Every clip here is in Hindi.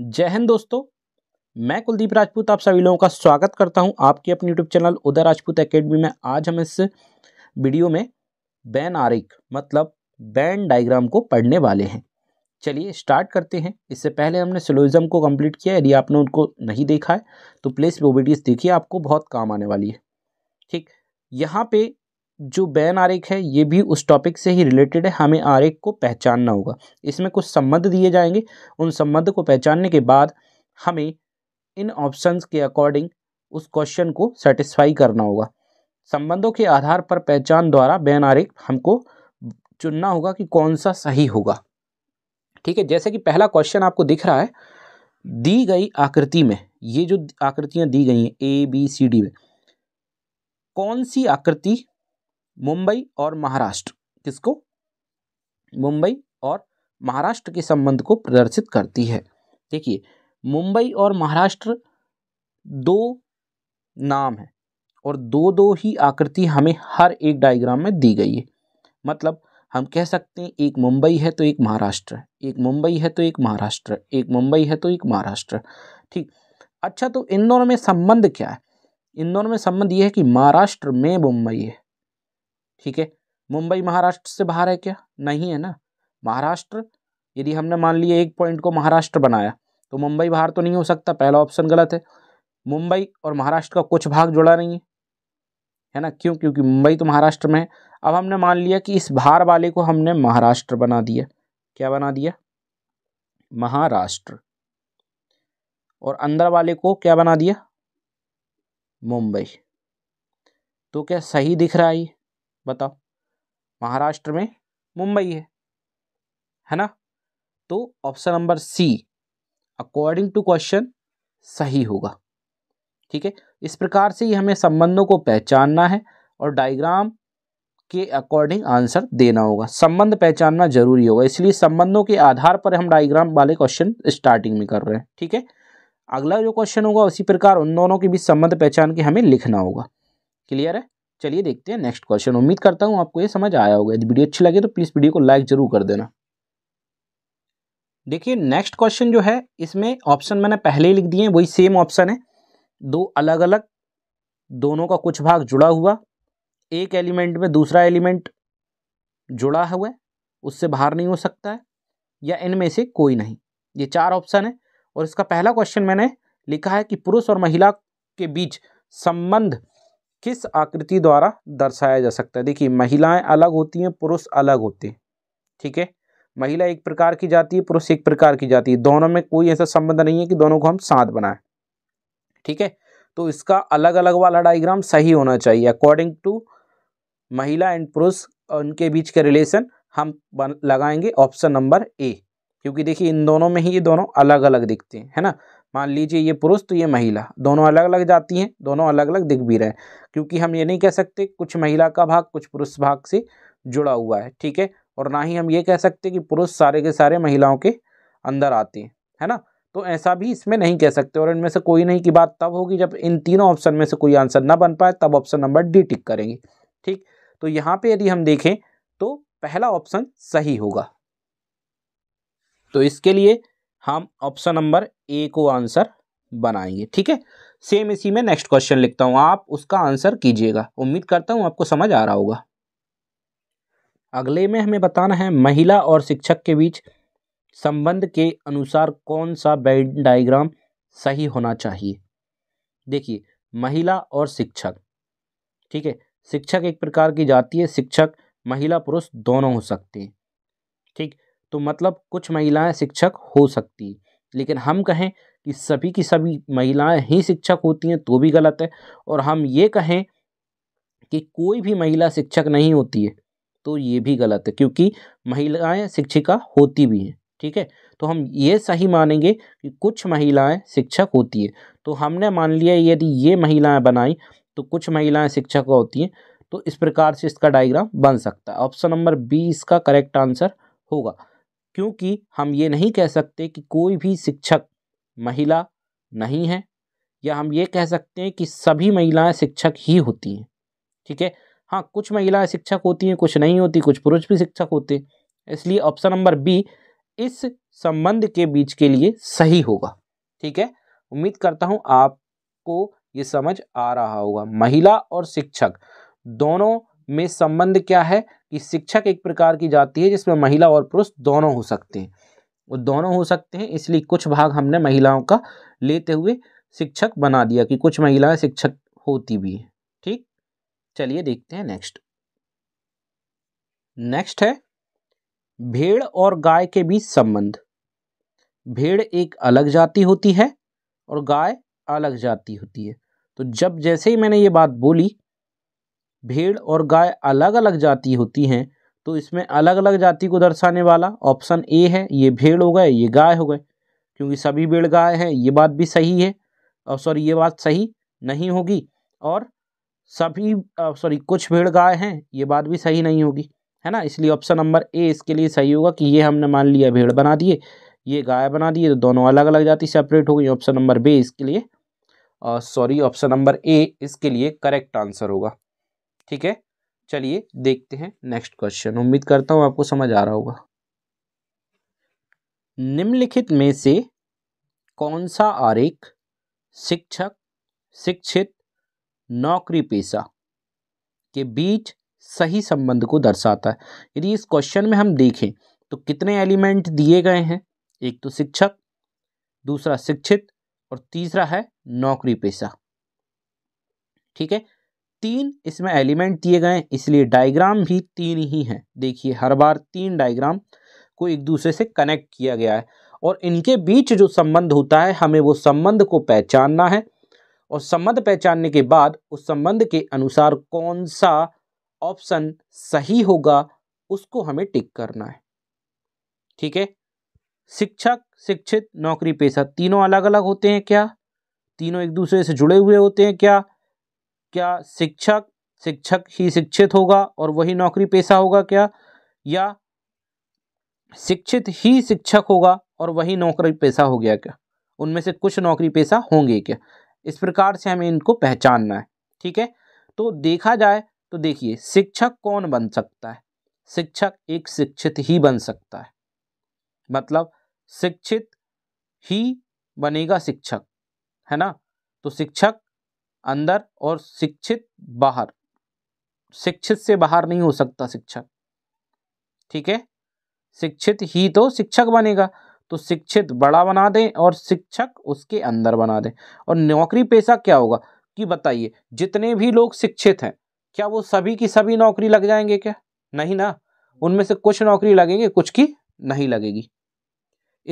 जय हिंद दोस्तों मैं कुलदीप राजपूत आप सभी लोगों का स्वागत करता हूं आपके अपने YouTube channel Uday Rajput academy में आज हम इस वीडियो में बैन आरिक मतलब बैन डायग्राम को पढ़ने वाले हैं चलिए स्टार्ट करते हैं इससे पहले हमने सिलोइज्म को कंप्लीट किया यदि आपने उनको नहीं देखा है तो प्लेस वीडियोज़ देखिए आपको बहुत काम आने वाली है ठीक यहाँ पे जो बैन आरेख है ये भी उस टॉपिक से ही रिलेटेड है हमें आरेख को पहचानना होगा इसमें कुछ संबंध दिए जाएंगे उन संबंध को पहचानने के बाद हमें इन ऑप्शंस के अकॉर्डिंग उस क्वेश्चन को सेटिस्फाई करना होगा संबंधों के आधार पर पहचान द्वारा बैन आरेख हमको चुनना होगा कि कौन सा सही होगा ठीक है जैसे कि पहला क्वेश्चन आपको दिख रहा है दी गई आकृति में ये जो आकृतियां दी गई हैं ए बी सी डी में कौन सी आकृति मुंबई और महाराष्ट्र किसको मुंबई और महाराष्ट्र के संबंध को प्रदर्शित करती है देखिए मुंबई और महाराष्ट्र दो नाम है और दो दो ही आकृति हमें हर एक डायग्राम में दी गई है मतलब हम कह सकते हैं एक मुंबई है तो एक महाराष्ट्र एक मुंबई है तो एक महाराष्ट्र एक मुंबई है तो एक महाराष्ट्र ठीक अच्छा तो इन दोनों में संबंध क्या है इन दोनों में संबंध यह है कि महाराष्ट्र में मुंबई है ठीक है मुंबई महाराष्ट्र से बाहर है क्या नहीं है ना महाराष्ट्र यदि हमने मान लिया एक पॉइंट को महाराष्ट्र बनाया तो मुंबई बाहर तो नहीं हो सकता पहला ऑप्शन गलत है मुंबई और महाराष्ट्र का कुछ भाग जुड़ा नहीं है है ना क्यों क्योंकि मुंबई तो महाराष्ट्र में है अब हमने मान लिया कि इस भार वाले को हमने महाराष्ट्र बना दिया क्या बना दिया महाराष्ट्र और अंदर वाले को क्या बना दिया मुंबई तो क्या सही दिख रहा है बताओ महाराष्ट्र में मुंबई है है ना तो option number C according to question सही होगा ठीक है इस प्रकार से ही हमें संबंधों को पहचानना है और डायग्राम के अकॉर्डिंग आंसर देना होगा संबंध पहचानना जरूरी होगा इसलिए संबंधों के आधार पर हम डायग्राम वाले क्वेश्चन स्टार्टिंग में कर रहे हैं ठीक है अगला जो क्वेश्चन होगा उसी प्रकार उन दोनों के बीच संबंध पहचान के हमें लिखना होगा क्लियर है चलिए देखते हैं नेक्स्ट क्वेश्चन उम्मीद करता हूँ आपको ये समझ आया होगा यदि वीडियो अच्छी लगे तो प्लीज़ वीडियो को लाइक ज़रूर कर देना देखिए नेक्स्ट क्वेश्चन जो है इसमें ऑप्शन मैंने पहले ही लिख दिए हैं वही सेम ऑप्शन है दो अलग अलग दोनों का कुछ भाग जुड़ा हुआ एक एलिमेंट में दूसरा एलिमेंट जुड़ा हुआ है उससे बाहर नहीं हो सकता है या इनमें से कोई नहीं ये चार ऑप्शन है और इसका पहला क्वेश्चन मैंने लिखा है कि पुरुष और महिला के बीच संबंध किस आकृति द्वारा दर्शाया जा सकता है देखिए महिलाएं अलग होती हैं पुरुष अलग होते हैं ठीक है महिला एक प्रकार की जाती है पुरुष एक प्रकार की जाती है दोनों में कोई ऐसा संबंध नहीं है कि दोनों को हम साथ बनाएं ठीक है तो इसका अलग अलग वाला डायग्राम सही होना चाहिए अकॉर्डिंग टू महिला एंड पुरुष उनके बीच के रिलेशन हम लगाएंगे ऑप्शन नंबर ए क्योंकि देखिए इन दोनों में ही ये दोनों अलग अलग दिखते हैं है ना मान लीजिए ये पुरुष तो ये महिला दोनों अलग अलग जाती हैं दोनों अलग अलग दिख भी रहे हैं क्योंकि हम ये नहीं कह सकते कुछ महिला का भाग कुछ पुरुष भाग से जुड़ा हुआ है ठीक है और ना ही हम ये कह सकते कि पुरुष सारे के सारे महिलाओं के अंदर आते हैं है ना तो ऐसा भी इसमें नहीं कह सकते और इनमें से कोई नहीं की बात तब होगी जब इन तीनों ऑप्शन में से कोई आंसर ना बन पाए तब ऑप्शन नंबर डी टिक करेंगे ठीक तो यहाँ पे यदि हम देखें तो पहला ऑप्शन सही होगा तो इसके लिए हम ऑप्शन नंबर ए को आंसर बनाएंगे ठीक है सेम इसी में नेक्स्ट क्वेश्चन लिखता हूँ आप उसका आंसर कीजिएगा उम्मीद करता हूँ आपको समझ आ रहा होगा अगले में हमें बताना है महिला और शिक्षक के बीच संबंध के अनुसार कौन सा बेड डायग्राम सही होना चाहिए देखिए महिला और शिक्षक ठीक है शिक्षक एक प्रकार की जाति है शिक्षक महिला पुरुष दोनों हो सकते हैं ठीक तो मतलब कुछ महिलाएं शिक्षक हो सकती लेकिन हम कहें कि सभी की सभी महिलाएं ही शिक्षक होती हैं तो भी गलत है और हम ये कहें कि कोई भी महिला शिक्षक नहीं होती है तो ये भी गलत है क्योंकि महिलाएं शिक्षिका होती भी हैं ठीक है तो हम ये सही मानेंगे कि कुछ महिलाएं शिक्षक होती है तो हमने मान लिया यदि ये महिलाएं बनाई तो कुछ महिलाएं शिक्षक होती हैं तो इस प्रकार से इसका डायग्राम बन सकता है ऑप्शन नंबर बी इसका करेक्ट आंसर होगा क्योंकि हम ये नहीं कह सकते कि कोई भी शिक्षक महिला नहीं है या हम ये कह सकते हैं कि सभी महिलाएं शिक्षक ही होती हैं ठीक है हाँ कुछ महिलाएं शिक्षक होती हैं कुछ नहीं होती कुछ पुरुष भी शिक्षक होते इसलिए ऑप्शन नंबर बी इस संबंध के बीच के लिए सही होगा ठीक है उम्मीद करता हूँ आपको ये समझ आ रहा होगा महिला और शिक्षक दोनों में संबंध क्या है कि शिक्षक एक प्रकार की जाति है जिसमें महिला और पुरुष दोनों हो सकते हैं वो दोनों हो सकते हैं इसलिए कुछ भाग हमने महिलाओं का लेते हुए शिक्षक बना दिया कि कुछ महिलाएं शिक्षक होती भी हैं ठीक चलिए देखते हैं नेक्स्ट नेक्स्ट है भेड़ और गाय के बीच संबंध भेड़ एक अलग जाति होती है और गाय अलग जाति होती है तो जब जैसे ही मैंने ये बात बोली भेड़ और गाय अलग अलग जाति होती हैं तो इसमें अलग अलग जाति को दर्शाने वाला ऑप्शन ए है ये भेड़ हो गए ये गाय हो गए क्योंकि सभी भेड़ गाय हैं ये बात भी सही है और सॉरी ये बात सही नहीं होगी और सभी सॉरी कुछ भेड़ गाय हैं ये बात भी सही नहीं होगी है ना इसलिए ऑप्शन नंबर ए इसके लिए सही होगा कि ये हमने मान लिया भेड़ बना दिए ये गाय बना दिए तो दोनों अलग अलग जाति सेपरेट हो गई ऑप्शन नंबर बी इसके लिए सॉरी ऑप्शन नंबर ए इसके लिए करेक्ट आंसर होगा ठीक है चलिए देखते हैं नेक्स्ट क्वेश्चन उम्मीद करता हूं आपको समझ आ रहा होगा निम्नलिखित में से कौन सा आरेख शिक्षक शिक्षित नौकरी पेशा के बीच सही संबंध को दर्शाता है यदि इस क्वेश्चन में हम देखें तो कितने एलिमेंट दिए गए हैं एक तो शिक्षक दूसरा शिक्षित और तीसरा है नौकरी पेशा ठीक है तीन इसमें एलिमेंट दिए गए इसलिए डायग्राम भी तीन ही हैं देखिए हर बार तीन डायग्राम को एक दूसरे से कनेक्ट किया गया है और इनके बीच जो संबंध होता है हमें वो संबंध को पहचानना है और संबंध पहचानने के बाद उस संबंध के अनुसार कौन सा ऑप्शन सही होगा उसको हमें टिक करना है ठीक है शिक्षक शिक्षित नौकरी पेशा तीनों अलग अलग होते हैं क्या तीनों एक दूसरे से जुड़े हुए होते हैं क्या क्या शिक्षक शिक्षक ही शिक्षित होगा और वही नौकरी पेशा होगा क्या या शिक्षित ही शिक्षक होगा और वही नौकरी पेशा हो गया क्या उनमें से कुछ नौकरी पेशा होंगे क्या इस प्रकार से हमें इनको पहचानना है ठीक है तो देखा जाए तो देखिए शिक्षक कौन बन सकता है शिक्षक एक शिक्षित ही बन सकता है मतलब शिक्षित ही बनेगा शिक्षक है ना तो शिक्षक अंदर और शिक्षित बाहर शिक्षित से बाहर नहीं हो सकता शिक्षक ठीक है शिक्षित ही तो शिक्षक बनेगा तो शिक्षित बड़ा बना दें और शिक्षक उसके अंदर बना दें और नौकरी पेशा क्या होगा कि बताइए जितने भी लोग शिक्षित हैं क्या वो सभी की सभी नौकरी लग जाएंगे क्या नहीं ना उनमें से कुछ नौकरी लगेंगे कुछ की नहीं लगेगी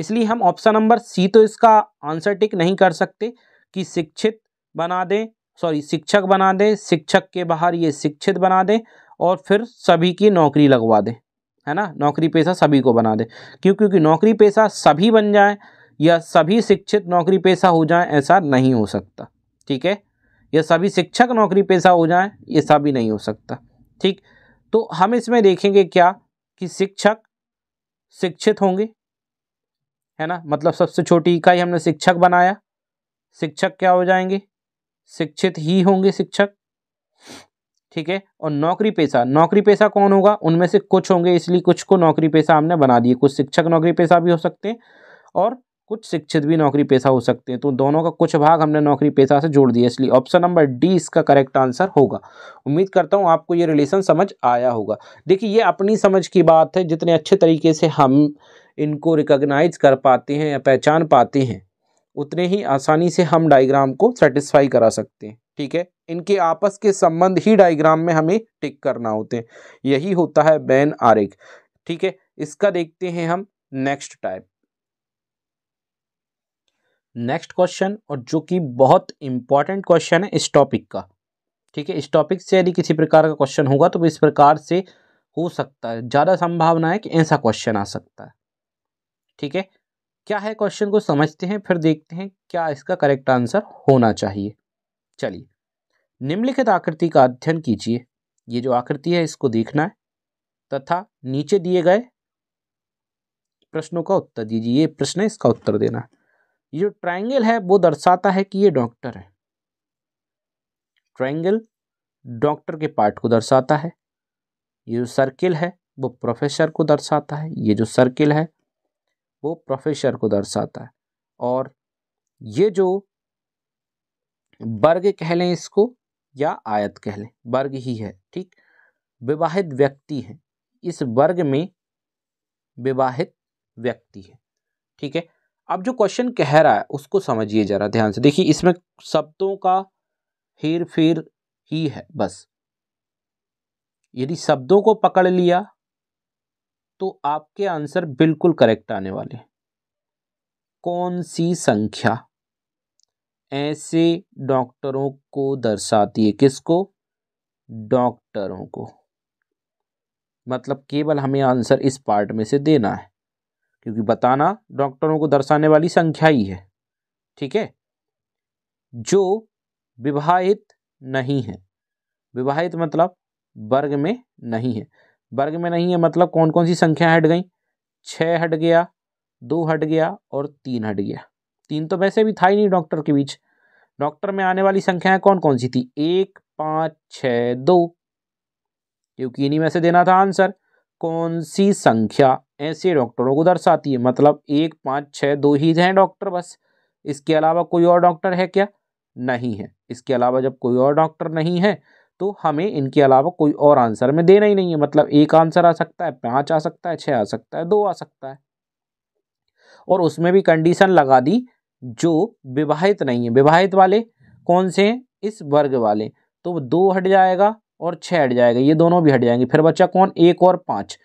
इसलिए हम ऑप्शन नंबर सी तो इसका आंसर टिक नहीं कर सकते कि शिक्षित बना दें सॉरी शिक्षक बना दें शिक्षक के बाहर ये शिक्षित बना दें और फिर सभी की नौकरी लगवा दें है ना नौकरी पेशा सभी को बना दें क्यों क्योंकि नौकरी पेशा सभी बन जाए या सभी शिक्षित नौकरी पेशा हो जाए ऐसा नहीं हो सकता ठीक है या सभी शिक्षक नौकरी पेशा हो जाए ऐसा भी नहीं हो सकता ठीक तो हम इसमें देखेंगे क्या कि शिक्षक शिक्षित होंगे है ना मतलब सबसे छोटी इकाई हमने शिक्षक बनाया शिक्षक क्या हो जाएंगे शिक्षित ही होंगे शिक्षक ठीक है और नौकरी पेशा नौकरी पेशा कौन होगा उनमें से कुछ होंगे इसलिए कुछ को नौकरी पेशा हमने बना दिए कुछ शिक्षक नौकरी पेशा भी हो सकते हैं और कुछ शिक्षित भी नौकरी पेशा हो सकते हैं तो दोनों का कुछ भाग हमने नौकरी पेशा से जोड़ दिया इसलिए ऑप्शन नंबर डी इसका करेक्ट आंसर होगा उम्मीद करता हूँ आपको ये रिलेशन समझ आया होगा देखिए ये अपनी समझ की बात है जितने अच्छे तरीके से हम इनको रिकोगनाइज कर पाते हैं या पहचान पाते हैं उतने ही आसानी से हम डायग्राम को सेटिस्फाई करा सकते हैं ठीक है इनके आपस के संबंध ही डायग्राम में हमें टिक करना होते हैं यही होता है बैन आरेख ठीक है इसका देखते हैं हम नेक्स्ट टाइप नेक्स्ट क्वेश्चन और जो कि बहुत इंपॉर्टेंट क्वेश्चन है इस टॉपिक का ठीक है इस टॉपिक से यदि किसी प्रकार का क्वेश्चन होगा तो इस प्रकार से हो सकता है ज़्यादा संभावना है कि ऐसा क्वेश्चन आ सकता है ठीक है क्या है क्वेश्चन को समझते हैं फिर देखते हैं क्या इसका करेक्ट आंसर होना चाहिए चलिए निम्नलिखित आकृति का अध्ययन कीजिए ये जो आकृति है इसको देखना है तथा नीचे दिए गए प्रश्नों का उत्तर दीजिए ये प्रश्न है इसका उत्तर देना है ये जो ट्राइंगल है वो दर्शाता है कि ये डॉक्टर है ट्राइंगल डॉक्टर के पार्ट को दर्शाता है ये जो सर्किल है वो प्रोफेसर को दर्शाता है ये जो सर्किल है वो प्रोफेसर को दर्शाता है और ये जो वर्ग कह लें इसको या आयत कह लें वर्ग ही है ठीक विवाहित व्यक्ति है इस वर्ग में विवाहित व्यक्ति है ठीक है अब जो क्वेश्चन कह रहा है उसको समझिए जरा ध्यान से देखिए इसमें शब्दों का हेर फेर ही है बस यदि शब्दों को पकड़ लिया तो आपके आंसर बिल्कुल करेक्ट आने वाले कौन सी संख्या ऐसे डॉक्टरों को दर्शाती है किसको डॉक्टरों को मतलब केवल हमें आंसर इस पार्ट में से देना है क्योंकि बताना डॉक्टरों को दर्शाने वाली संख्या ही है ठीक है जो विवाहित नहीं है विवाहित मतलब वर्ग में नहीं है वर्ग में नहीं है मतलब कौन कौन सी संख्या हट गई छः हट गया दो हट गया और तीन हट गया तीन तो वैसे भी था ही नहीं डॉक्टर के बीच डॉक्टर में आने वाली संख्याएं कौन कौन सी थी एक पाँच छ दो क्योंकि इन्हीं में से देना था आंसर कौन सी संख्या ऐसे डॉक्टरों को दर्शाती है मतलब एक पाँच छः दो ही हैं डॉक्टर बस इसके अलावा कोई और डॉक्टर है क्या नहीं है इसके अलावा जब कोई और डॉक्टर नहीं है तो हमें इनके अलावा कोई और आंसर में देना ही नहीं है मतलब एक आंसर आ सकता है पाँच आ सकता है छः आ सकता है दो आ सकता है और उसमें भी कंडीशन लगा दी जो विवाहित नहीं है विवाहित वाले कौन से हैं इस वर्ग वाले तो दो हट जाएगा और छः हट जाएगा ये दोनों भी हट जाएंगे फिर बच्चा कौन एक और पाँच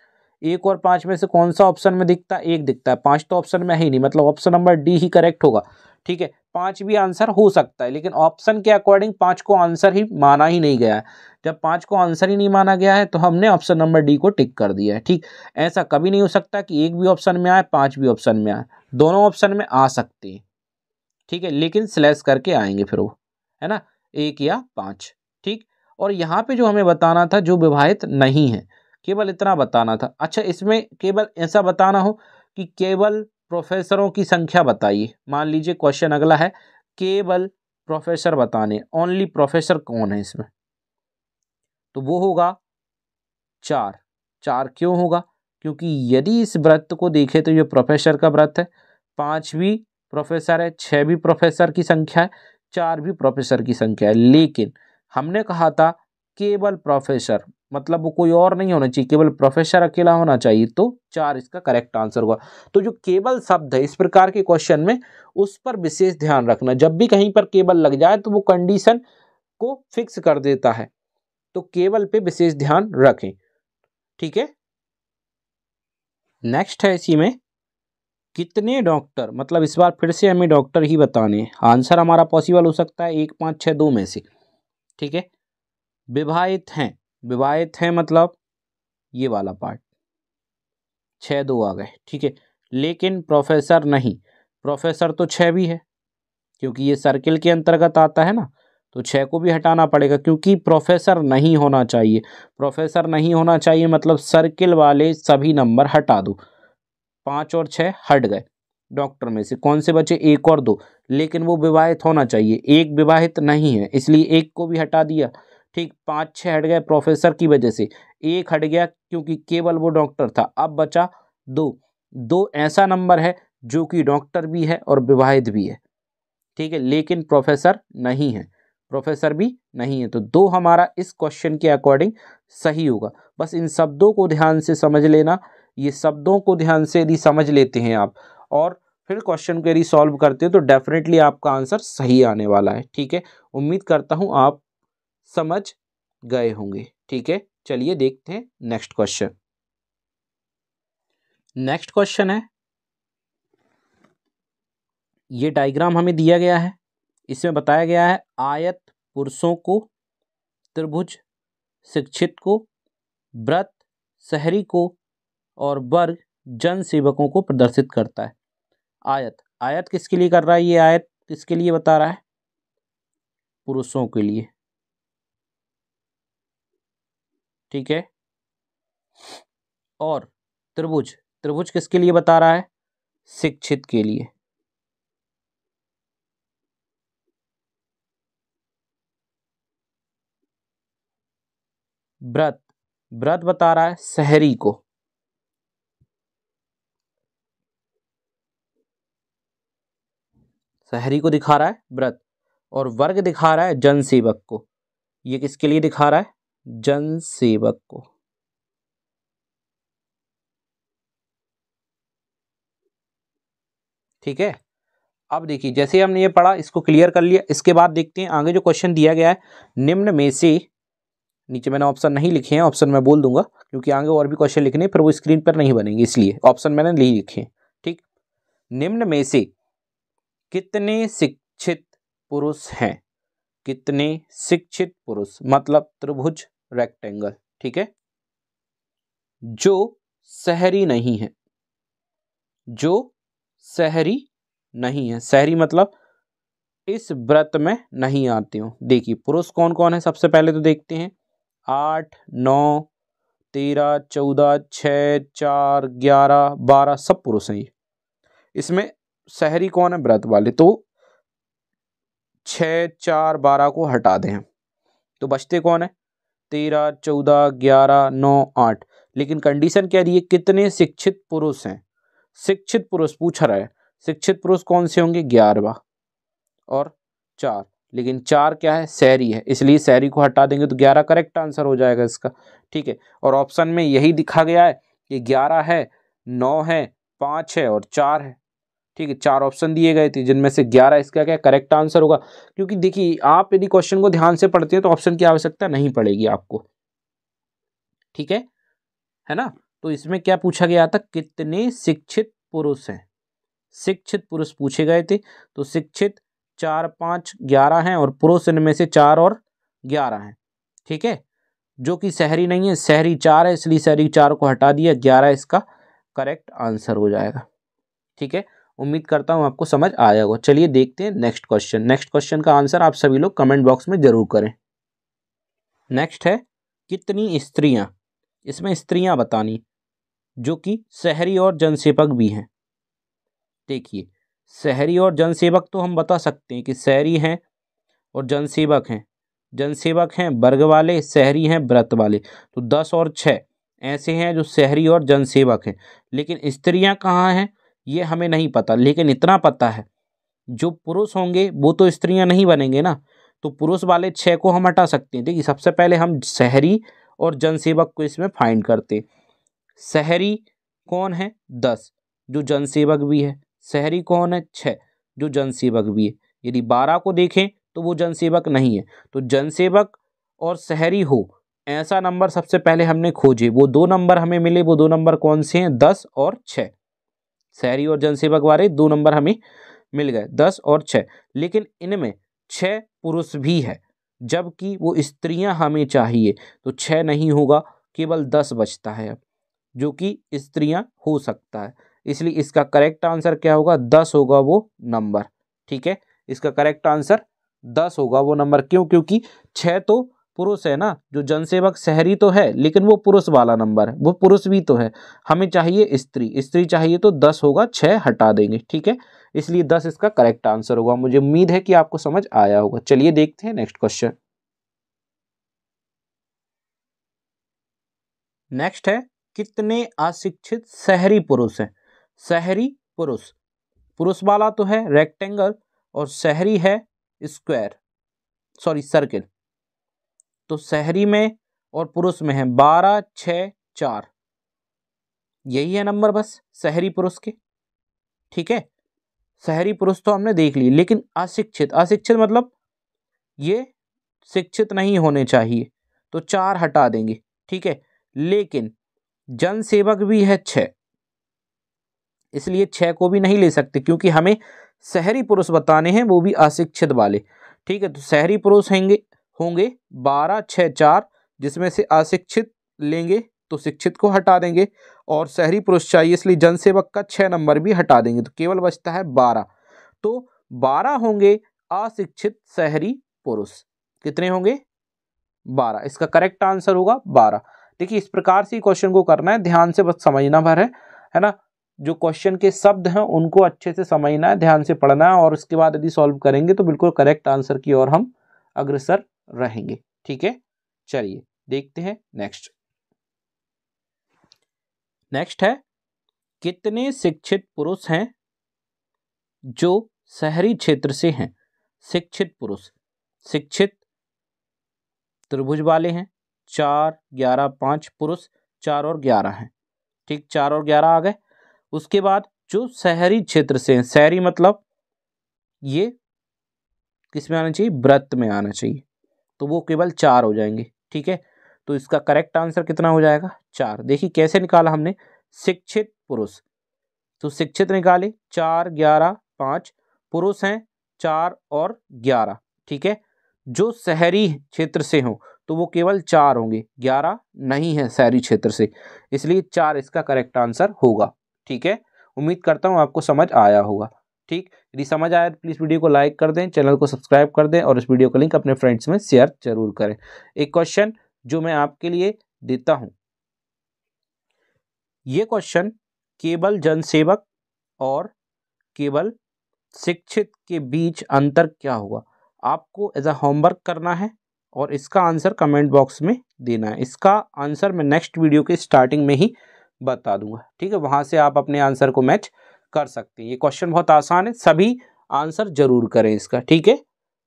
एक और पाँच में से कौन सा ऑप्शन में दिखता है एक दिखता है पाँच तो ऑप्शन में है ही नहीं मतलब ऑप्शन नंबर डी ही करेक्ट होगा ठीक है पाँच भी आंसर हो सकता है लेकिन ऑप्शन के अकॉर्डिंग पाँच को आंसर ही माना ही नहीं गया है जब पाँच को आंसर ही नहीं माना गया है तो हमने ऑप्शन नंबर डी को टिक कर दिया है ठीक ऐसा कभी नहीं हो सकता कि एक भी ऑप्शन में आए पाँच भी ऑप्शन में आए दोनों ऑप्शन में आ सकते हैं ठीक है लेकिन स्लैश करके आएंगे फिर वो है ना एक या पाँच ठीक और यहाँ पे जो हमें बताना था जो विवाहित नहीं है केवल इतना बताना था अच्छा इसमें केवल ऐसा बताना हो कि केवल प्रोफेसरों की संख्या बताइए मान लीजिए क्वेश्चन अगला है केवल प्रोफेसर बताने ओनली प्रोफेसर कौन है इसमें तो वो होगा चार चार क्यों होगा क्योंकि यदि इस व्रत को देखें तो ये प्रोफेसर का व्रत है पाँच भी प्रोफेसर है छः भी प्रोफेसर की संख्या है चार भी प्रोफेसर की संख्या है लेकिन हमने कहा था केवल प्रोफेसर मतलब वो कोई और नहीं होना चाहिए केवल प्रोफेसर अकेला होना चाहिए तो चार इसका करेक्ट आंसर होगा तो जो केवल शब्द है इस प्रकार के क्वेश्चन में उस पर विशेष ध्यान रखना जब भी कहीं पर केबल लग जाए तो वो कंडीशन को फिक्स कर देता है तो केबल पे विशेष ध्यान रखें ठीक है नेक्स्ट है इसी में कितने डॉक्टर मतलब इस बार फिर से हमें डॉक्टर ही बताने आंसर हमारा पॉसिबल हो सकता है एक पाँच छः दो में से ठीक है विवाहित हैं विवाहित हैं मतलब ये वाला पार्ट छः दो आ गए ठीक है लेकिन प्रोफेसर नहीं प्रोफेसर तो छः भी है क्योंकि ये सर्किल के अंतर्गत आता है ना तो छः को भी हटाना पड़ेगा क्योंकि प्रोफेसर नहीं होना चाहिए प्रोफेसर नहीं होना चाहिए मतलब सर्किल वाले सभी नंबर हटा दो पाँच और छः हट गए डॉक्टर में से कौन से बचे एक और दो लेकिन वो विवाहित होना चाहिए एक विवाहित नहीं है इसलिए एक को भी हटा दिया ठीक पाँच छः हट गए प्रोफेसर की वजह से एक हट गया क्योंकि केवल वो डॉक्टर था अब बचा दो दो ऐसा नंबर है जो कि डॉक्टर भी है और विवाहित भी है ठीक है लेकिन प्रोफेसर नहीं है प्रोफेसर भी नहीं है तो दो हमारा इस क्वेश्चन के अकॉर्डिंग सही होगा बस इन शब्दों को ध्यान से समझ लेना ये शब्दों को ध्यान से यदि समझ लेते हैं आप और फिर क्वेश्चन को यदि सॉल्व करते हो तो डेफिनेटली आपका आंसर सही आने वाला है ठीक है उम्मीद करता हूँ आप समझ गए होंगे ठीक है चलिए देखते हैं नेक्स्ट क्वेश्चन नेक्स्ट क्वेश्चन है ये डायग्राम हमें दिया गया है इसमें बताया गया है आयत पुरुषों को त्रिभुज शिक्षित को व्रत शहरी को और वर्ग जन सेवकों को प्रदर्शित करता है आयत आयत किसके लिए कर रहा है ये आयत किसके लिए बता रहा है पुरुषों के लिए ठीक है और त्रिभुज त्रिभुज किसके लिए बता रहा है शिक्षित के लिए व्रत व्रत बता रहा है शहरी को शहरी को दिखा रहा है व्रत और वर्ग दिखा रहा है जनसेवक को ये किसके लिए दिखा रहा है जन सेवक को ठीक है अब देखिए जैसे हमने ये पढ़ा इसको क्लियर कर लिया इसके बाद देखते हैं आगे जो क्वेश्चन दिया गया है निम्न में से नीचे मैंने ऑप्शन नहीं लिखे हैं ऑप्शन मैं बोल दूंगा क्योंकि आगे और भी क्वेश्चन लिखने पर वो स्क्रीन पर नहीं बनेंगे इसलिए ऑप्शन मैंने नहीं लिखे ठीक निम्न में से कितने शिक्षित पुरुष हैं कितने शिक्षित पुरुष मतलब त्रिभुज रेक्टेंगल ठीक है जो शहरी नहीं है जो शहरी नहीं है शहरी मतलब इस व्रत में नहीं आते हो देखिए पुरुष कौन कौन है सबसे पहले तो देखते हैं आठ नौ तेरह चौदह छ चार ग्यारह बारह सब पुरुष हैं ये इसमें शहरी कौन है व्रत वाले तो छ चार बारह को हटा दें तो बचते कौन है तेरह चौदह ग्यारह नौ आठ लेकिन कंडीशन क्या दी है कितने शिक्षित पुरुष हैं शिक्षित पुरुष पूछ रहा है शिक्षित पुरुष कौन से होंगे ग्यारहवा और चार लेकिन चार क्या है शहरी है इसलिए शहरी को हटा देंगे तो ग्यारह करेक्ट आंसर हो जाएगा इसका ठीक है और ऑप्शन में यही दिखा गया है कि ग्यारह है नौ है पाँच है और चार है ठीक है चार ऑप्शन दिए गए थे जिनमें से ग्यारह इसका क्या करेक्ट आंसर होगा क्योंकि देखिए आप यदि क्वेश्चन को ध्यान से पढ़ते हैं तो ऑप्शन की आवश्यकता नहीं पड़ेगी आपको ठीक है है ना तो इसमें क्या पूछा गया था कितने शिक्षित पुरुष हैं शिक्षित पुरुष पूछे गए थे तो शिक्षित चार पाँच ग्यारह हैं और पुरुष इनमें से चार और ग्यारह हैं ठीक है जो कि शहरी नहीं है शहरी चार है इसलिए शहरी चार को हटा दिया ग्यारह इसका करेक्ट आंसर हो जाएगा ठीक है उम्मीद करता हूँ आपको समझ आया होगा चलिए देखते हैं नेक्स्ट क्वेश्चन नेक्स्ट क्वेश्चन का आंसर आप सभी लोग कमेंट बॉक्स में ज़रूर करें नेक्स्ट है कितनी स्त्रियाँ इसमें स्त्रियाँ बतानी जो कि शहरी और जनसेवक भी हैं देखिए शहरी और जनसेवक तो हम बता सकते हैं कि शहरी हैं और जनसेवक हैं जनसेवक हैं वर्ग वाले शहरी हैं व्रत वाले तो दस और छः ऐसे हैं जो शहरी और जनसेवक हैं लेकिन स्त्रियां कहाँ हैं ये हमें नहीं पता लेकिन इतना पता है जो पुरुष होंगे वो तो स्त्रियां नहीं बनेंगे ना तो पुरुष वाले छः को हम हटा सकते हैं देखिए सबसे पहले हम शहरी और जनसेवक को इसमें फाइंड करते शहरी कौन है दस जो जनसेवक भी है शहरी कौन है छः जो जनसेवक भी है यदि बारह को देखें तो वो जनसेवक नहीं है तो जनसेवक और शहरी हो ऐसा नंबर सबसे पहले हमने खोजे वो दो नंबर हमें मिले वो दो नंबर कौन से हैं दस और छः शहरी और जनसेवक वाले दो नंबर हमें मिल गए दस और छः लेकिन इनमें छः पुरुष भी है जबकि वो स्त्रियां हमें चाहिए तो छः नहीं होगा केवल दस बचता है अब जो कि स्त्रियां हो सकता है इसलिए इसका करेक्ट आंसर क्या होगा दस होगा वो नंबर ठीक है इसका करेक्ट आंसर दस होगा वो नंबर क्यों क्योंकि छः तो पुरुष है ना जो जनसेवक शहरी तो है लेकिन वो पुरुष वाला नंबर है वो पुरुष भी तो है हमें चाहिए स्त्री स्त्री चाहिए तो दस होगा छः हटा देंगे ठीक है इसलिए दस इसका करेक्ट आंसर होगा मुझे उम्मीद है कि आपको समझ आया होगा चलिए देखते हैं नेक्स्ट क्वेश्चन नेक्स्ट है कितने अशिक्षित शहरी पुरुष हैं शहरी पुरुष पुरुष वाला तो है रेक्टेंगल और शहरी है स्क्वायर सॉरी सर्किल तो शहरी में और पुरुष में है बारह छ चार यही है नंबर बस शहरी पुरुष के ठीक है शहरी पुरुष तो हमने देख ली लेकिन अशिक्षित अशिक्षित मतलब ये शिक्षित नहीं होने चाहिए तो चार हटा देंगे ठीक है लेकिन जन सेवक भी है छ इसलिए छः को भी नहीं ले सकते क्योंकि हमें शहरी पुरुष बताने हैं वो भी अशिक्षित वाले ठीक है तो शहरी पुरुष होंगे होंगे बारह छः चार जिसमें से अशिक्षित लेंगे तो शिक्षित को हटा देंगे और शहरी पुरुष चाहिए इसलिए जनसेवक का छः नंबर भी हटा देंगे तो केवल बचता है बारह तो बारह होंगे अशिक्षित शहरी पुरुष कितने होंगे बारह इसका करेक्ट आंसर होगा बारह देखिए इस प्रकार से क्वेश्चन को करना है ध्यान से बस समझना भर है है ना जो क्वेश्चन के शब्द हैं उनको अच्छे से समझना है ध्यान से पढ़ना है और उसके बाद यदि सॉल्व करेंगे तो बिल्कुल करेक्ट आंसर की ओर हम अग्रसर रहेंगे ठीक है चलिए देखते हैं नेक्स्ट नेक्स्ट है कितने शिक्षित पुरुष हैं जो शहरी क्षेत्र से हैं शिक्षित पुरुष शिक्षित त्रिभुज वाले हैं चार ग्यारह पाँच पुरुष चार और ग्यारह हैं ठीक चार और ग्यारह आ गए उसके बाद जो शहरी क्षेत्र से हैं शहरी मतलब ये किस में आना चाहिए व्रत में आना चाहिए तो वो केवल चार हो जाएंगे ठीक है तो इसका करेक्ट आंसर कितना हो जाएगा चार देखिए कैसे निकाला हमने शिक्षित पुरुष तो शिक्षित निकाले चार ग्यारह पाँच पुरुष हैं चार और ग्यारह ठीक है जो शहरी क्षेत्र से हों तो वो केवल चार होंगे ग्यारह नहीं है शहरी क्षेत्र से इसलिए चार इसका करेक्ट आंसर होगा ठीक है उम्मीद करता हूँ आपको समझ आया होगा ठीक यदि समझ आया तो प्लीज़ वीडियो को लाइक कर दें चैनल को सब्सक्राइब कर दें और इस वीडियो का लिंक अपने फ्रेंड्स में शेयर जरूर करें एक क्वेश्चन जो मैं आपके लिए देता हूँ ये क्वेश्चन केवल जनसेवक और केवल शिक्षित के बीच अंतर क्या होगा आपको एज अ होमवर्क करना है और इसका आंसर कमेंट बॉक्स में देना है इसका आंसर मैं नेक्स्ट वीडियो के स्टार्टिंग में ही बता दूंगा ठीक है वहाँ से आप अपने आंसर को मैच कर सकते हैं ये क्वेश्चन बहुत आसान है सभी आंसर जरूर करें इसका ठीक है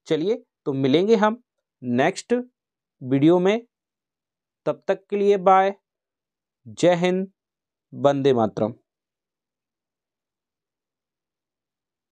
चलिए तो मिलेंगे हम नेक्स्ट वीडियो में तब तक के लिए बाय जय हिंद वंदे मातरम